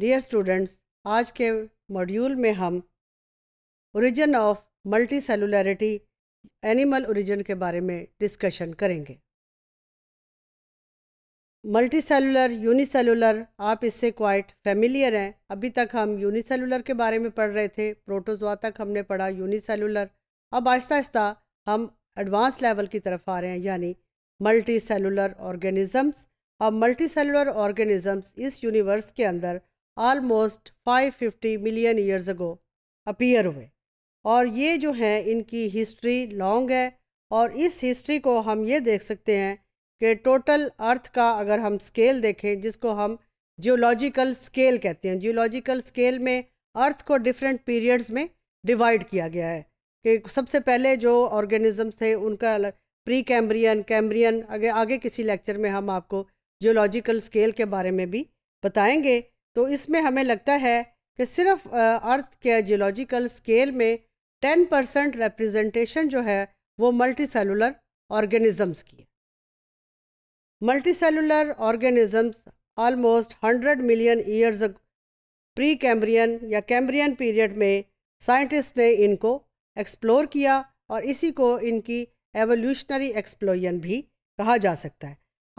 Dear students आज के module में हम origin of multicellularity animal origin के बारे में डिस्कशन करेंगे मल्टी सेलुलर यूनिसेलुलर आप इससे क्वाइट फेमिलियर हैं अभी तक हम यूनिसेलुलर के बारे में पढ़ रहे थे प्रोटोजोआ तक हमने पढ़ा यूनिसेलुलर अब आहिस्ता आहिस्ता हम एडवांस लेवल की तरफ आ रहे हैं यानी मल्टी सेलुलर ऑर्गेनिज़म्स अब मल्टी सेलुलर ऑर्गेनिज़म्स इस यूनिवर्स के अंदर almost 550 million years ago appear हुए और ये जो हैं इनकी हिस्ट्री लॉन्ग है और इस हिस्ट्री को हम ये देख सकते हैं कि टोटल अर्थ का अगर हम स्केल देखें जिसको हम जियोलॉजिकल स्केल कहते हैं जियोलॉजिकल स्केल में अर्थ को डिफरेंट पीरियड्स में डिवाइड किया गया है कि सबसे पहले जो ऑर्गेनिजम्स थे उनका प्री कैम्ब्रियन कैम्ब्रियन आगे आगे किसी लेक्चर में हम आपको जियोलॉजिकल स्केल के बारे में भी बताएंगे तो इसमें हमें लगता है कि सिर्फ अर्थ के जियोलॉजिकल स्केल में टेन परसेंट रिप्रजेंटेशन जो है वो मल्टी सेलुलर ऑर्गेनिज़म्स की है multicellular organisms almost hundred million years Precambrian या कैम्ब्रियन पीरियड में साइंटिस्ट ने इनको एक्सप्लोर किया और इसी को इनकी एवोल्यूशनरी एक्सप्लोजन भी कहा जा सकता है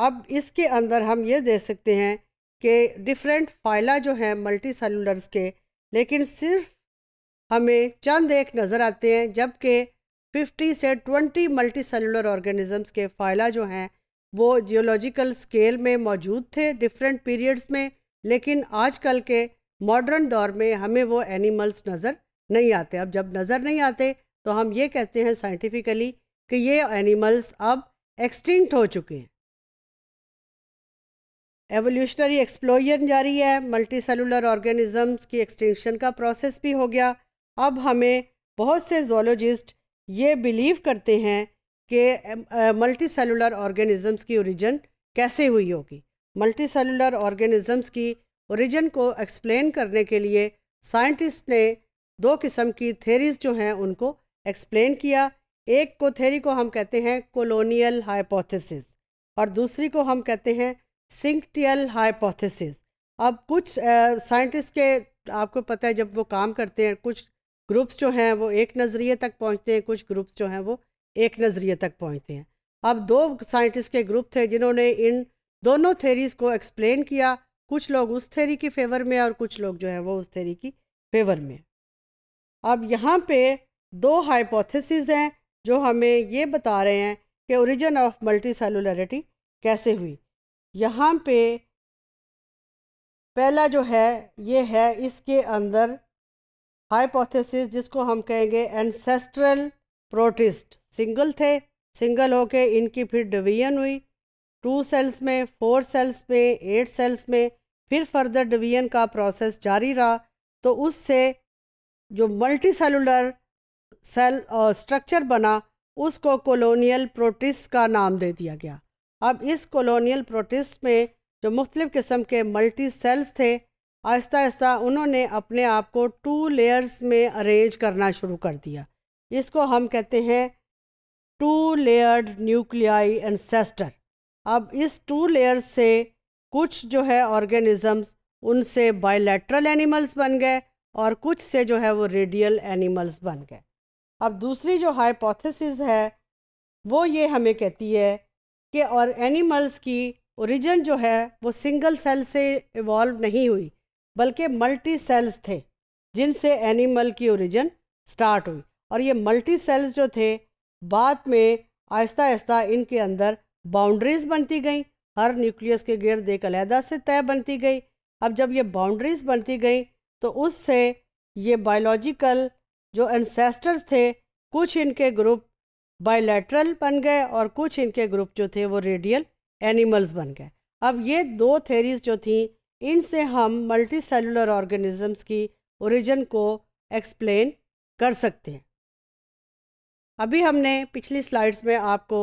अब इसके अंदर हम ये देख सकते हैं के डिफरेंट फाइला जो हैं मल्टी सेलुलर्स के लेकिन सिर्फ हमें चंद एक नज़र आते हैं जबकि 50 से 20 मल्टी सेलुलर ऑर्गेनिजम्स के फाइला जो हैं वो जियोलॉजिकल स्केल में मौजूद थे डिफरेंट पीरियड्स में लेकिन आजकल के मॉडर्न दौर में हमें वो एनिमल्स नज़र नहीं आते अब जब नज़र नहीं आते तो हम ये कहते हैं साइंटिफिकली कि ये एनिमल्स अब एक्सटिंक्ट हो चुके हैं एवोल्यूशनरी एक्सप्लोजन जारी है मल्टी सेलुलर ऑर्गेनिज़म्स की एक्सटेंशन का प्रोसेस भी हो गया अब हमें बहुत से जोलोजिस्ट ये बिलीव करते हैं कि मल्टी सेलुलर ऑर्गेनिज़म्स की ओरिजिन कैसे हुई होगी मल्टी सेलुलर ऑर्गेनिज़म्स की ओरिजिन को एक्सप्लेन करने के लिए साइंटिस्ट ने दो किस्म की थेरीज जो हैं उनको एक्सप्लेन किया एक को थेरी को हम कहते हैं कोलोनियल हाइपोथेसिस और दूसरी को हम कहते हैं सिंकटियल हाइपोथेसिस अब कुछ साइंटिस्ट के आपको पता है जब वो काम करते हैं कुछ ग्रुप्स जो हैं वो एक नज़रिए तक पहुंचते हैं कुछ ग्रुप्स जो हैं वो एक नज़रिए तक पहुंचते हैं अब दो साइंटिस्ट के ग्रुप थे जिन्होंने इन दोनों थेरीज को एक्सप्लेन किया कुछ लोग उस थेरी की फेवर में और कुछ लोग जो है वो उस थेरी की फेवर में अब यहाँ पे दो हाइपोथेसिस हैं जो हमें ये बता रहे हैं कि ओरिजिन ऑफ मल्टी सेलुलरिटी कैसे हुई यहाँ पे पहला जो है ये है इसके अंदर हाइपोथेसिस जिसको हम कहेंगे एंसेस्ट्रल प्रोटिस्ट सिंगल थे सिंगल होके इनकी फिर डिवीजन हुई टू सेल्स में फोर सेल्स में एट सेल्स में फिर फर्दर डिवीजन का प्रोसेस जारी रहा तो उससे जो मल्टी सेलुलर सेल स्ट्रक्चर बना उसको कॉलोनियल प्रोटिस का नाम दे दिया गया अब इस कॉलोनियल प्रोटिस्ट में जो मुख्तलिफ़ किस्म के मल्टी सेल्स थे आहिस्ता आहिस्ता उन्होंने अपने आप को टू लेयर्स में अरेंज करना शुरू कर दिया इसको हम कहते हैं टू लेयर्ड न्यूक्लियाई एनसेस्टर अब इस टू लेयर्स से कुछ जो है ऑर्गेनिज़म्स उनसे बायोलेट्रल एनिमल्स बन गए और कुछ से जो है वो रेडियल एनिमल्स बन गए अब दूसरी जो हाइपोथेसिस है वो ये हमें कहती है के और एनिमल्स की ओरिजिन जो है वो सिंगल सेल से इवॉल्व नहीं हुई बल्कि मल्टी सेल्स थे जिनसे एनिमल की ओरिजिन स्टार्ट हुई और ये मल्टी सेल्स जो थे बाद में आहिस्ता आहिस्ता इनके अंदर बाउंड्रीज बनती गई हर न्यूक्लियस के गिर्द एक अलहदा से तय बनती गई अब जब ये बाउंड्रीज बनती गई तो उससे ये बायोलॉजिकल जो एनसेस्टर्स थे कुछ इनके ग्रुप बायलैटरल बन गए और कुछ इनके ग्रुप जो थे वो रेडियल एनिमल्स बन गए अब ये दो थेरीज जो थी इनसे हम मल्टी सेलुलर ऑर्गेनिजम्स की ओरिजिन को एक्सप्लेन कर सकते हैं अभी हमने पिछली स्लाइड्स में आपको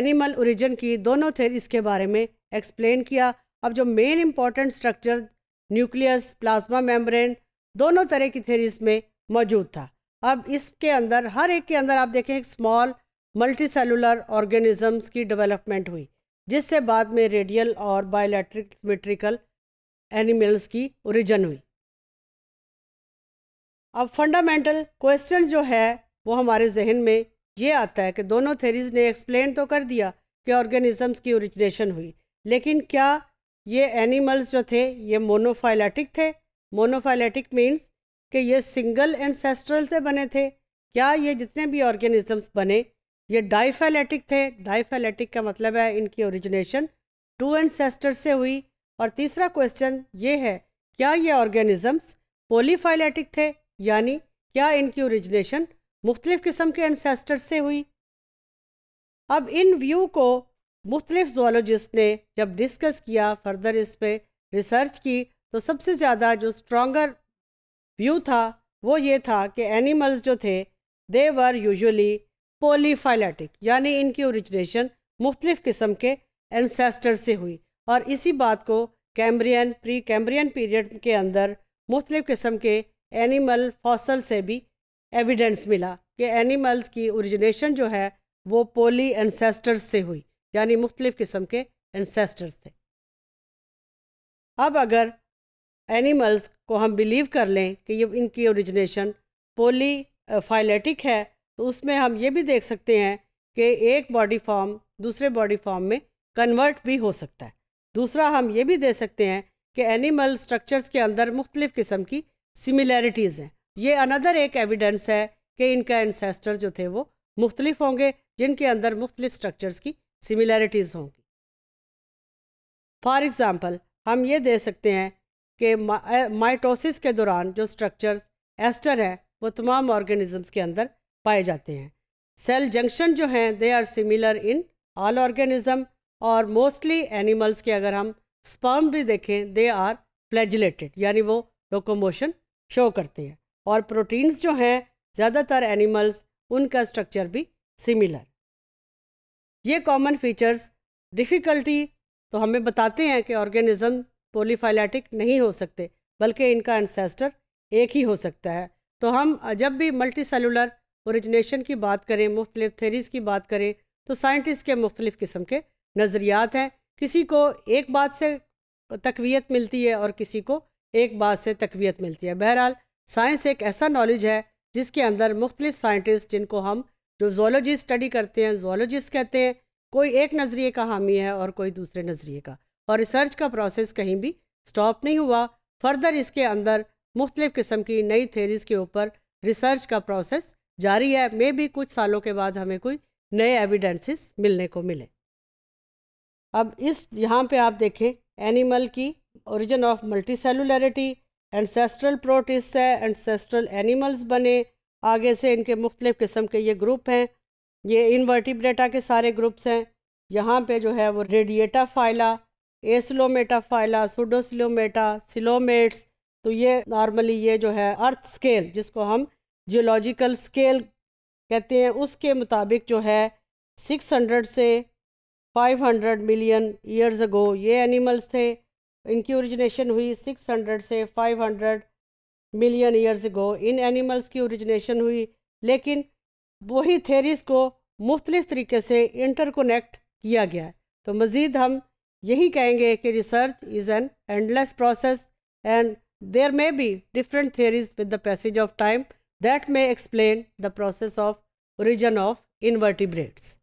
एनिमल ओरिजिन की दोनों थेरीज के बारे में एक्सप्लेन किया अब जो main important structure nucleus plasma membrane दोनों तरह की थेरीज में मौजूद था अब इसके अंदर हर एक के अंदर आप देखें एक स्मॉल मल्टी सेलुलर ऑर्गेनिजम्स की डेवलपमेंट हुई जिससे बाद में रेडियल और बायोलैट्रिक मेट्रिकल एनिमल्स की ओरिजन हुई अब फंडामेंटल क्वेश्चन जो है वो हमारे जहन में ये आता है कि दोनों थेरीज ने एक्सप्लेन तो कर दिया कि ऑर्गेनिजम्स की ओरिजिनेशन हुई लेकिन क्या ये एनिमल्स जो थे ये मोनोफाइलेटिक थे मोनोफाइलेटिक मीन्स कि ये सिंगल सेस्ट्रल से बने थे क्या ये जितने भी ऑर्गेनिजम्स बने ये डाइफेलेटिक थे डाइफेलेटिक का मतलब है इनकी ओरिजिनेशन टू एंसेस्टर से हुई और तीसरा क्वेश्चन ये है क्या ये ऑर्गेनिजम्स पोलीफाइलेटिक थे यानी क्या इनकी ओरिजिनेशन मुख्तलिफ़ किस्म के एंसेस्टर से हुई अब इन व्यू को मुख्तलिफ जोलॉजिस्ट ने जब डिस्कस किया फर्दर इस पर रिसर्च की तो सबसे ज़्यादा जो स्ट्रॉगर व्यू था वो ये था कि एनिमल्स जो थे दे वर यूजली पोलीफाइलेटिक यानी इनकी ओरिजिनेशन मुख्तलिफ़ किस्म के एनसेस्टर से हुई और इसी बात को कैम्ब्रियन प्री कैम्ब्रियन पीरियड के अंदर मुख्तलिफ़ किस्म के एनिमल फॉसल से भी एविडेंस मिला कि एनिमल्स की ओरिजिनेशन जो है वो पोली एनसेस्टर्स से हुई यानी मुख्तलिफ़ किस्म के एनसेस्टर्स थे अब अगर एनिमल्स को हम बिलीव कर लें कि ये इनकी ओरिजिनेशन पोली फाइलेटिक है तो उसमें हम ये भी देख सकते हैं कि एक बॉडी फॉर्म दूसरे बॉडी फॉर्म में कन्वर्ट भी हो सकता है दूसरा हम ये भी दे सकते हैं कि एनिमल स्ट्रक्चर्स के अंदर मुख्तलिफ़ किस्म की सिमिलैरिटीज़ हैं ये अनदर एक एविडेंस है कि इनका इंसेस्टर जो थे वो मुख्तलिफ होंगे जिनके अंदर मुख्तलिफ स्ट्रक्चर्स की सिमिलैरिटीज़ होंगी फॉर एग्ज़ाम्पल हम ये दे सकते हैं कि माइटोसिस के दौरान जो स्ट्रक्चर्स एस्टर हैं वो तमाम ऑर्गेनिजम्स के अंदर पाए जाते हैं सेल जंक्शन जो हैं they are similar in all organism और मोस्टली एनिमल्स के अगर हम स्पर्म भी देखें दे आर फ्लैजिलेटेड यानी वो लोकोमोशन शो करते हैं और प्रोटीन्स जो हैं ज़्यादातर एनिमल्स उनका स्ट्रक्चर भी सिमिलर ये कॉमन फीचर्स डिफ़िकल्टी तो हमें बताते हैं कि ऑर्गेनिज़म पोलीफाइलेटिक नहीं हो सकते बल्कि इनका एंसेस्टर एक ही हो सकता है तो हम जब भी मल्टी सेलुलर औरिजनेशन की बात करें मुख्तलिफ थेरीज़ की बात करें तो साइंटिस्ट के मुख्तलिफ़ किस्म के नज़रियात हैं किसी को एक बात से तकवीत मिलती है और किसी को एक बात से तकवीत मिलती है बहरहाल साइंस एक ऐसा नॉलेज है जिसके अंदर मुख्तलिफ साइंटिस्ट जिनको हम जो जोलॉजी स्टडी करते हैं जोलॉजिस्ट कहते हैं कोई एक नज़रिए का हामी है और कोई दूसरे नज़रिए का और रिसर्च का प्रोसेस कहीं भी स्टॉप नहीं हुआ फर्दर इसके अंदर मुख्तलिफ़ किस्म की नई थेरीज़ के ऊपर रिसर्च का प्रोसेस जारी है मे भी कुछ सालों के बाद हमें कोई नए एविडेंसेस मिलने को मिले अब इस यहाँ पे आप देखें एनिमल की origin of multicellularity ancestral protist है एंडसेस्ट्रल एनिमल्स बने आगे से इनके मुख्तलिफ़ किस्म के ये ग्रुप हैं ये इनवर्टिब्रेटा के सारे ग्रुप्स हैं यहाँ पे जो है वो Radiata phyla Acoelomata phyla Pseudocoelomata coelomates तो ये नॉर्मली ये जो है अर्थ स्केल जिसको हम जियोलॉजिकल स्केल कहते हैं उसके मुताबिक जो है 600 से 500 मिलियन ईयर्स अगो ये एनिमल्स थे इनकी ओरिजिनेशन हुई 600 से 500 मिलियन ईयर्स अगो इन एनिमल्स की ओरिजिनेशन हुई लेकिन वही थेरीज को मुख्तलिफ तरीके से इंटरकोनेक्ट किया गया है तो मज़ीद हम यही कहेंगे कि research is an endless process and there may be different theories with the passage of time that may explain the process of origin of invertebrates.